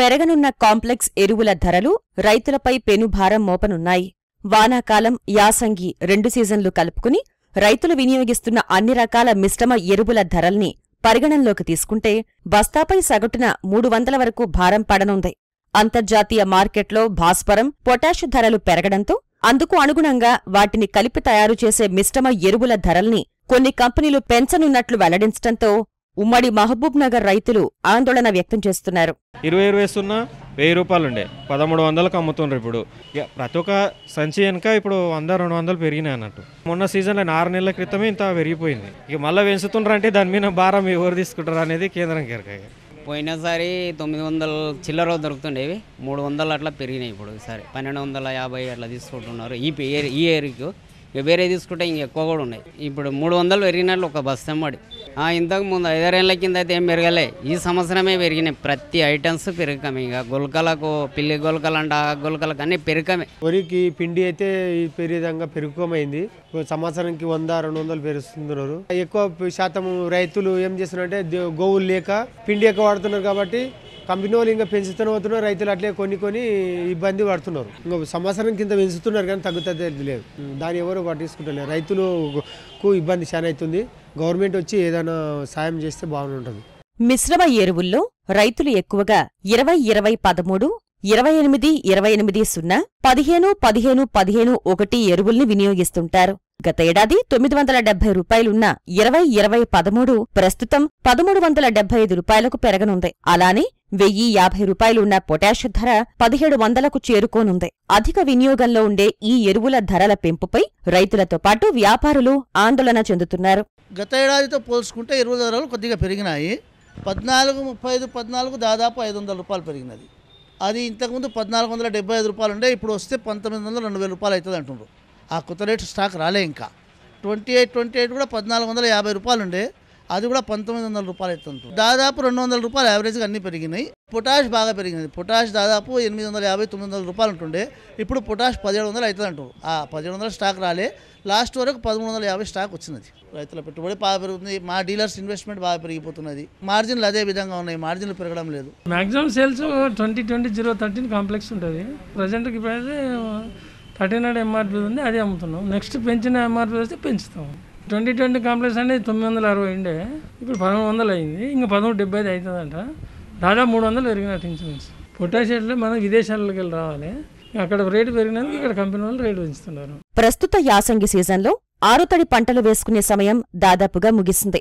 పెరగనున్న complex ఎరువుల ధరలు రైతులపై పెనుభారం మోపనున్నాయి వానాకాలం యాసంగి రెండు సీజన్లు కలుపుకుని రైతులు వినియోగిస్తున్న అన్ని రకాల మిశ్రమ ఎరువుల ధరల్ని పరిగణనలోకి తీసుకుంటే బస్తాపై సగటున మూడు వందల వరకు భారం పడనుంది అంతర్జాతీయ మార్కెట్లో భాస్వరం పొటాషు ధరలు పెరగడంతో అందుకు అనుగుణంగా వాటిని కలిపి తయారు చేసే మిశ్రమ ఎరువుల ధరల్ని కొన్ని కంపెనీలు పెంచనున్నట్లు వెల్లడించడంతో ఉమ్మడి మహబూబ్ నగర్ రైతులు ఆందోళన వ్యక్తం చేస్తున్నారు ఇరవై ఇరవై సున్నా వెయ్యి రూపాయలు ఉండే పదమూడు వందలకు అమ్ముతుండ్రు ఇప్పుడు ప్రతి ఒక్క సంచి వెనుక ఇప్పుడు వంద రెండు వందలు పెరిగినాయి అన్నట్టు మొన్న సీజన్లో ఆరు నెలల క్రితమే ఇంత పెరిగిపోయింది ఇక మళ్ళీ పెంచుతుండ్రు అంటే దాని మీద భారం ఎవరు తీసుకుంటారు అనేది కేంద్రం కేరకాయ పోయినసారి తొమ్మిది వందలు చిల్లర దొరుకుతుండేవి మూడు వందలు అట్లా పెరిగినాయి ఇప్పుడు ఈసారి పన్నెండు వందల యాభై అట్లా తీసుకుంటున్నారు ఈ ఈ ఏరికి ఇక వేరే తీసుకుంటే ఇంక ఎక్కువ కూడా ఉన్నాయి ఇప్పుడు మూడు వందలు పెరిగినట్లు ఒక బస్ తెమ్మడి ఇంతకు ముందు ఐదారేళ్ల కింద అయితే ఏం పెరగలే ఈ సంవత్సరమే పెరిగినాయి ప్రతి ఐటమ్స్ పెరగకం ఇక గుల్కలకు పిల్లి గుల్కలు అంట గుల్కలకు అన్ని పెరగమే వరికి పిండి అయితే ఈ పెరిగిదంగా పెరుగుకోమైంది సంవత్సరానికి వంద రెండు వందలు పెరుగుతున్నారు ఎక్కువ శాతం రైతులు ఏం చేస్తున్నారంటే గోవులు లేక పిండి ఎక్కువ వాడుతున్నారు కాబట్టి కంపెనీ వాళ్ళు ఇంకా పెంచుతూనే అవుతున్నారు రైతులు అట్లే కొన్ని కొన్ని ఇబ్బంది పడుతున్నారు ఇంకా సంవత్సరం కింద పెంచుతున్నారు కానీ తగ్గుతుంది లేదు దాన్ని ఎవరు రైతులు రైతులకు ఇబ్బంది చాలా అవుతుంది గవర్నమెంట్ వచ్చి ఏదైనా సాయం చేస్తే బాగుంటుంది మిశ్రమ ఎరువుల్లో రైతులు ఎక్కువగా ఇరవై ఇరవై పదమూడు ఇరవై ఎనిమిది ఇరవై ఎనిమిది సున్నా పదిహేను పదిహేను పదిహేను ఒకటి ఎరువుల్ని వినియోగిస్తుంటారు గత ఏడాది తొమ్మిది వందల డెబ్బై రూపాయలున్న ఇరవై ఇరవై పదమూడు ప్రస్తుతం పదమూడు వందల డెబ్బై ఐదు రూపాయలకు పెరగనుంది అలానే వెయ్యి యాభై రూపాయలున్న పొటాష్ ధర పదిహేడు వందలకు చేరుకోనుంది అధిక వినియోగంలో ఉండే ఈ ఎరువుల ధరల పెంపుపై రైతులతో పాటు వ్యాపారులు ఆందోళన చెందుతున్నారు గత ఏడాదితో పోల్చుకుంటే ఎరువుల ధరలు కొద్దిగా పెరిగినాయి పద్నాలుగు ముప్పై ఐదు పద్నాలుగు దాదాపు ఐదు వందల రూపాయలు పెరిగినది అది ఇంతకుముందు పద్నాలుగు వందల డెబ్బై ఐదు రూపాయలు ఉండే ఇప్పుడు వస్తే పంతొమ్మిది వందల రెండు వేల రూపాయలు అవుతుంది అంటున్నారు ఆ కొత్త రేటు స్టాక్ రాలే ఇంకా ట్వంటీ ఎయిట్ ట్వంటీ ఎయిట్ కూడా పద్నాలుగు వందల యాభై రూపాయలు ఉండే అది కూడా పంతొమ్మిది వందల రూపాయలు ఎత్తుంటుంది దాదాపు రెండు వందల రూపాయలు యావరేజ్గా అన్నీ పెరిగినాయి పొటాష్ బాగా పెరిగింది పొటాష్ దాదాపు ఎనిమిది వందల యాభై తొమ్మిది వందల రూపాయలు ఉంటుండే ఇప్పుడు పొటాష్ పదిహేడు వందలు అవుతుంది అంటారు ఆ పదిహేడు వందల స్టాక్ రాలే లాస్ట్ వరకు పదమూడు వందల యాభై స్టాక్ వచ్చినది రైతుల పెట్టుబడి బాగా పెరుగుతుంది మా డీలర్స్ ఇన్వెస్ట్మెంట్ బాగా పెరిగిపోతున్నది మార్జిన్లు అదే విధంగా ఉన్నాయి మార్జిన్లు పెరగడం లేదు maximum sales twenty twenty zero thirteen complex ఉంటుంది ప్రజెంట్కి థర్టీన్ హండ్రెడ్ ఎంఆర్పీ ఉంది అదే అమ్ముతున్నాం నెక్స్ట్ పెంచిన ఎంఆర్పీ వస్తే పెంచుతాం ట్వంటీ ట్వంటీ కాంప్లెక్స్ అనేది తొమ్మిది వందల అరవై ఉండే ఇప్పుడు పదమూడు వందలు అయింది ఇంకా పదమూడు డెబ్బై ఐదు అవుతుందంట దాదాపు మూడు వందలు పెరిగినట్టు ఇన్సూరెన్స్ పొటాషియట్లో మనం విదేశాలకు వెళ్ళి రావాలి అక్కడ రేటు పెరిగినందుకు ఇక్కడ కంపెనీ వాళ్ళు రేటు పెంచుతున్నారు ప్రస్తుత యాసంగి సీజన్లో ఆరుతడి పంటలు వేసుకునే సమయం దాదాపుగా ముగిసింది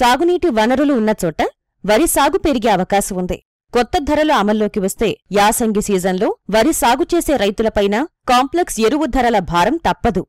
సాగునీటి వనరులు ఉన్న చోట వరి సాగు పెరిగే అవకాశం ఉంది కొత్త ధరలు అమల్లోకి వస్తే యాసంగి సీజన్లో వరి సాగు చేసే రైతులపైన కాంప్లెక్స్ ఎరువు ధరల భారం తప్పదు